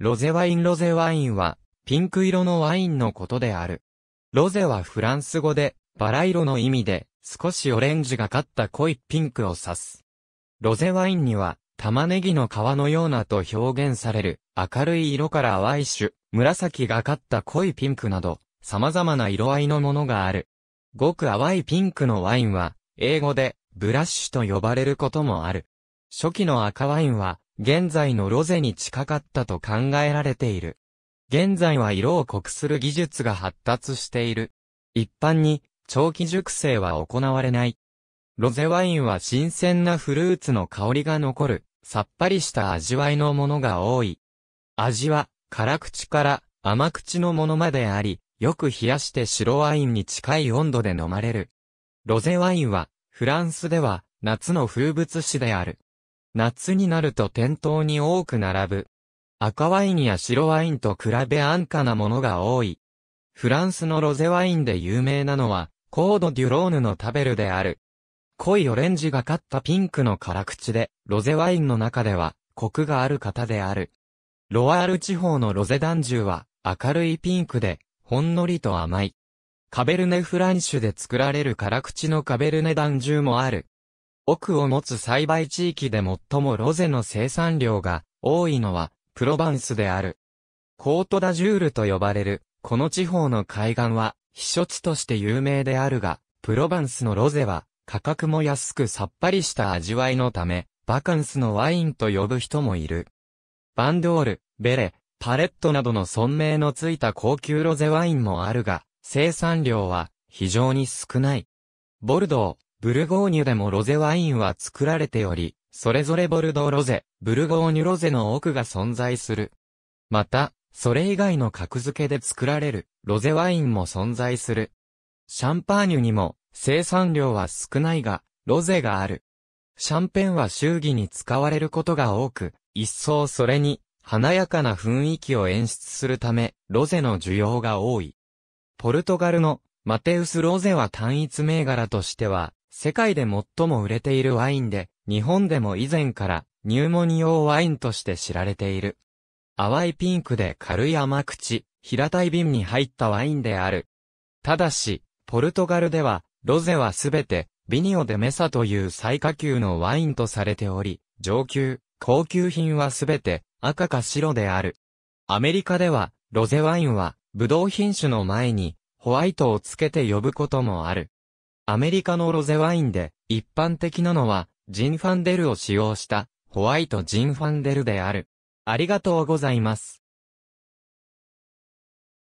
ロゼワインロゼワインは、ピンク色のワインのことである。ロゼはフランス語で、バラ色の意味で、少しオレンジがかった濃いピンクを指す。ロゼワインには、玉ねぎの皮のようなと表現される、明るい色から淡い種、紫がかった濃いピンクなど、様々な色合いのものがある。ごく淡いピンクのワインは、英語で、ブラッシュと呼ばれることもある。初期の赤ワインは、現在のロゼに近かったと考えられている。現在は色を濃くする技術が発達している。一般に、長期熟成は行われない。ロゼワインは新鮮なフルーツの香りが残る、さっぱりした味わいのものが多い。味は、辛口から甘口のものまであり、よく冷やして白ワインに近い温度で飲まれる。ロゼワインは、フランスでは、夏の風物詩である。夏になると店頭に多く並ぶ。赤ワインや白ワインと比べ安価なものが多い。フランスのロゼワインで有名なのは、コード・デュローヌのタベルである。濃いオレンジがかったピンクの辛口で、ロゼワインの中では、コクがある方である。ロワール地方のロゼ団重は、明るいピンクで、ほんのりと甘い。カベルネ・フランシュで作られる辛口のカベルネ団重もある。奥を持つ栽培地域で最もロゼの生産量が多いのはプロバンスである。コートダジュールと呼ばれる、この地方の海岸は避暑地として有名であるが、プロバンスのロゼは価格も安くさっぱりした味わいのため、バカンスのワインと呼ぶ人もいる。バンドール、ベレ、パレットなどの存命のついた高級ロゼワインもあるが、生産量は非常に少ない。ボルドー、ブルゴーニュでもロゼワインは作られており、それぞれボルドーロゼ、ブルゴーニュロゼの奥が存在する。また、それ以外の格付けで作られる、ロゼワインも存在する。シャンパーニュにも、生産量は少ないが、ロゼがある。シャンペンは祝儀に使われることが多く、一層それに、華やかな雰囲気を演出するため、ロゼの需要が多い。ポルトガルのマテウス・ロゼは単一銘柄としては、世界で最も売れているワインで、日本でも以前から入門用ワインとして知られている。淡いピンクで軽い甘口、平たい瓶に入ったワインである。ただし、ポルトガルでは、ロゼはすべて、ビニオでメサという最下級のワインとされており、上級、高級品はすべて赤か白である。アメリカでは、ロゼワインは、ブドウ品種の前に、ホワイトをつけて呼ぶこともある。アメリカのロゼワインで、一般的なのは、ジンファンデルを使用した、ホワイトジンファンデルである。ありがとうございます。